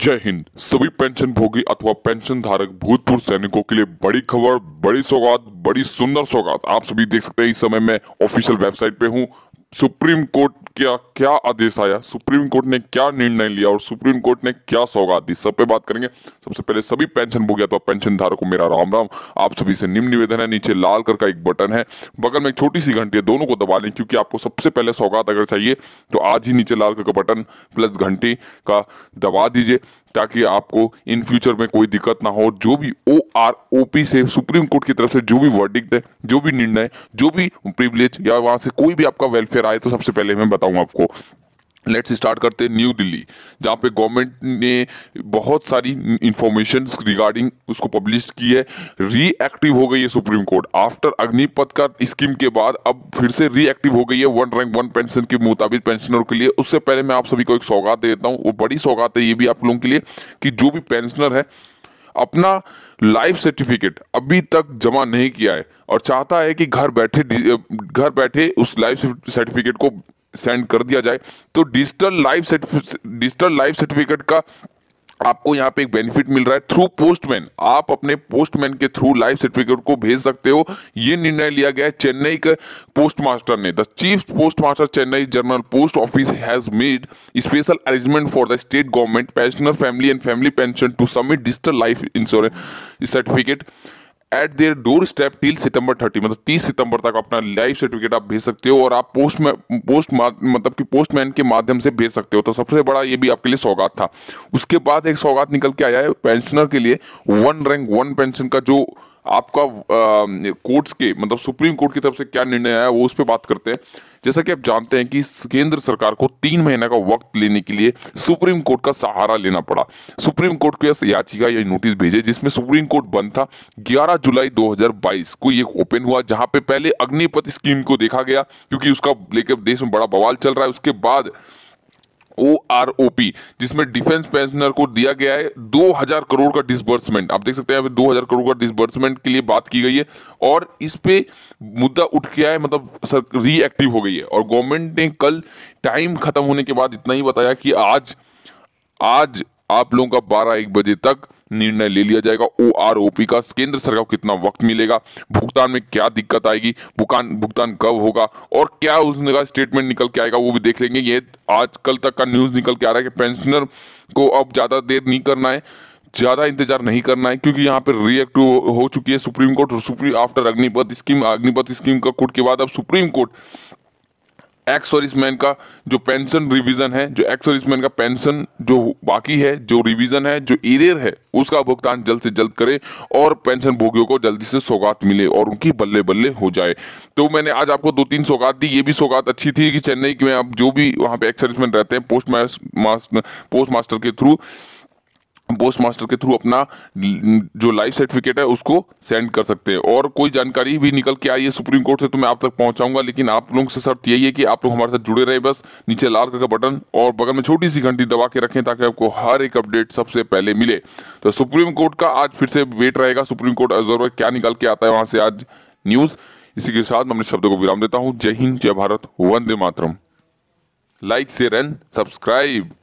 जय हिंद सभी पेंशन भोगी अथवा पेंशन धारक भूतपूर्व सैनिकों के लिए बड़ी खबर बड़ी सौगात बड़ी सुंदर सौगात आप सभी देख सकते हैं इस समय मैं ऑफिशियल वेबसाइट पे हूँ सुप्रीम कोर्ट क्या क्या आदेश आया सुप्रीम कोर्ट ने क्या निर्णय लिया और सुप्रीम कोर्ट ने क्या सौगात दी सब पे बात करेंगे सबसे पहले सभी पेंशन भोग तो पेंशन धारकों मेरा राम राम आप सभी से निम्न निवेदन है नीचे लाल कर का एक बटन है बगल में एक छोटी सी घंटी है दोनों को दबा लें क्योंकि आपको सबसे पहले सौगात अगर चाहिए तो आज ही नीचे लाल कर का बटन प्लस घंटी का दबा दीजिए ताकि आपको इन फ्यूचर में कोई दिक्कत ना हो जो भी ओ आर ओ पी से सुप्रीम कोर्ट की तरफ से जो भी वर्डिक्ट है जो भी निर्णय जो भी प्रिवलेज या वहाँ से कोई भी आपका वेलफेयर फिर आए तो सबसे पहले मैं बताऊँ आपको लेट्स स्टार्ट करते हैं न्यू दिल्ली जहाँ पे गवर्नमेंट ने बहुत सारी इन्फॉर्मेशन रिगार्डिंग उसको पब्लिश की है रीएक्टिव हो गई है सुप्रीम कोर्ट आफ्टर अग्निपथ का स्कीम के बाद अब फिर से रीएक्टिव हो गई है वन रैंक वन पेंशन के मुताबिक पेंशनर के लिए उससे पहले मैं आप सभी को एक सौगात देता हूँ वो बड़ी सौगात है ये भी आप लोगों के लिए कि जो भी पेंशनर है अपना लाइफ सर्टिफिकेट अभी तक जमा नहीं किया है और चाहता है कि घर बैठे घर बैठे उस लाइफ सर्टिफिकेट को सेंड कर दिया जाए तो digital life digital life certificate का आपको यहाँ पे एक बेनिफिट मिल रहा है थ्रू पोस्टमैन आप अपने पोस्टमैन के थ्रू लाइफ सर्टिफिकेट को भेज सकते हो ये निर्णय लिया गया है चेन्नई के पोस्ट मास्टर ने the chief post master Chennai general post office has made special arrangement for the state government pensioner family and family pension to submit digital life insurance certificate at their door step till September thirty मतलब तीस सितंबर तक अपना life certificate आप भेज सकते हो और आप पोस्ट में पोस्ट मतलब कि पोस्टमैन के माध्यम से भेज सकते हो तो सबसे बड़ा ये भी आपके लिए सौगात था उसके बाद एक सौगात निकल के आया है पेंशनर के लिए वन रैंक वन पेंशन का जो आपका कोर्ट्स के मतलब सुप्रीम कोर्ट की तरफ से क्या निर्णय आया वो उस पर बात करते हैं जैसा कि आप जानते हैं कि केंद्र सरकार को तीन महीने का वक्त लेने के लिए सुप्रीम कोर्ट का सहारा लेना पड़ा सुप्रीम कोर्ट को याचिका या नोटिस भेजे जिसमें सुप्रीम कोर्ट बंद था 11 जुलाई 2022 को ये ओपन हुआ जहां पे पहले अग्निपथ स्कीम को देखा गया क्योंकि उसका लेकर देश में बड़ा बवाल चल रहा है उसके बाद ओ आर ओ पी जिसमें डिफेंस पेंशनर को दिया गया है दो हज़ार करोड़ का डिसबर्समेंट आप देख सकते हैं दो हजार करोड़ का डिसबर्समेंट के लिए बात की गई है और इस पे मुद्दा उठ गया है मतलब सर रीएक्टिव हो गई है और गवर्नमेंट ने कल टाइम खत्म होने के बाद इतना ही बताया कि आज आज आप लोगों का बारह एक बजे तक निर्णय ले लिया जाएगा ओ आर ओ पी का केंद्र सरकार को कितना वक्त मिलेगा भुगतान में क्या दिक्कत आएगी भुगतान भुगतान कब होगा और क्या उसने का स्टेटमेंट निकल के आएगा वो भी देख लेंगे ये आज कल तक का न्यूज़ निकल के आ रहा है कि पेंशनर को अब ज़्यादा देर नहीं करना है ज़्यादा इंतजार नहीं करना है क्योंकि यहाँ पर रिएक्ट हो चुकी है सुप्रीम कोर्ट और supreme after Agnipath scheme Agnipath scheme का कोर्ट के बाद अब सुप्रीम कोर्ट एक्स सर्विसमैन का जो पेंशन रिवीजन है जो एक्स सर्विसमैन का पेंशन जो बाकी है जो रिवीजन है जो एरियर है उसका भुगतान जल्द से जल्द करें और पेंशन भोगियों को जल्दी से सौगात मिले और उनकी बल्ले बल्ले हो जाए तो मैंने आज आपको दो तीन सौगात दी ये भी सौगात अच्छी थी कि चेन्नई में आप जो भी वहाँ पे एक्स सर्विसमैन रहते हैं पोस्ट मास्टर पोस्ट मास्टर के थ्रू पोस्ट मास्टर के थ्रू अपना जो लाइफ सर्टिफिकेट है उसको सेंड कर सकते हैं और कोई जानकारी भी निकल के आई है सुप्रीम कोर्ट से तो मैं आप तक पहुंचाऊंगा लेकिन आप लोगों से शर्त यही है कि आप लोग हमारे साथ जुड़े रहे बस नीचे लाल कलर का बटन और बगल में छोटी सी घंटी दबा के रखें ताकि आपको हर एक अपडेट सबसे पहले मिले तो सुप्रीम कोर्ट का आज फिर से वेट रहेगा सुप्रीम कोर्ट ऑब्जर्वर क्या निकल के आता है वहां से आज न्यूज़ इसी के साथ मैं अपने शब्दों को विराम देता हूँ जय हिंद जय भारत वंदे मातरम लाइक शेयर एंड सब्सक्राइब